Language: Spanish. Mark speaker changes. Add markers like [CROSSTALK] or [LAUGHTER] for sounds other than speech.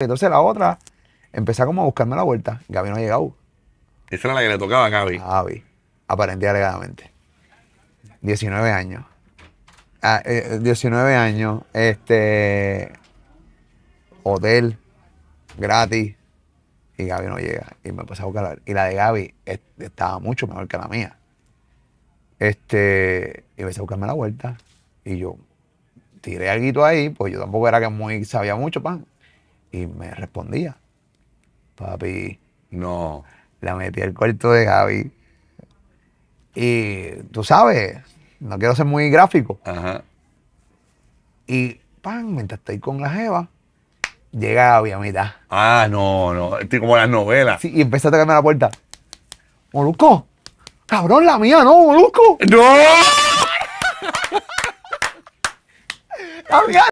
Speaker 1: Entonces la otra, empecé como a buscarme la vuelta. Gaby no ha llegado. Esa era la que le tocaba a Gaby. Gaby, aparentemente alegadamente. 19 años. 19 ah, eh, eh, años, este. Hotel, gratis. Y Gaby no llega. Y me empecé a buscar Y la de Gaby estaba mucho mejor que la mía. Este. Y empecé a buscarme la vuelta. Y yo tiré algo ahí, pues yo tampoco era que muy sabía mucho, pan y me respondía. Papi. No. La metí al cuarto de Gaby. Y tú sabes, no quiero ser muy gráfico. Ajá.
Speaker 2: Y, pan, mientras estoy con la Jeva, llega Gaby a mitad. Ah, no, no. Estoy como las novelas. Sí,
Speaker 3: y empecé a tocarme la puerta. Moluco, cabrón, la mía, no, Molusco. No. [LAUGHS]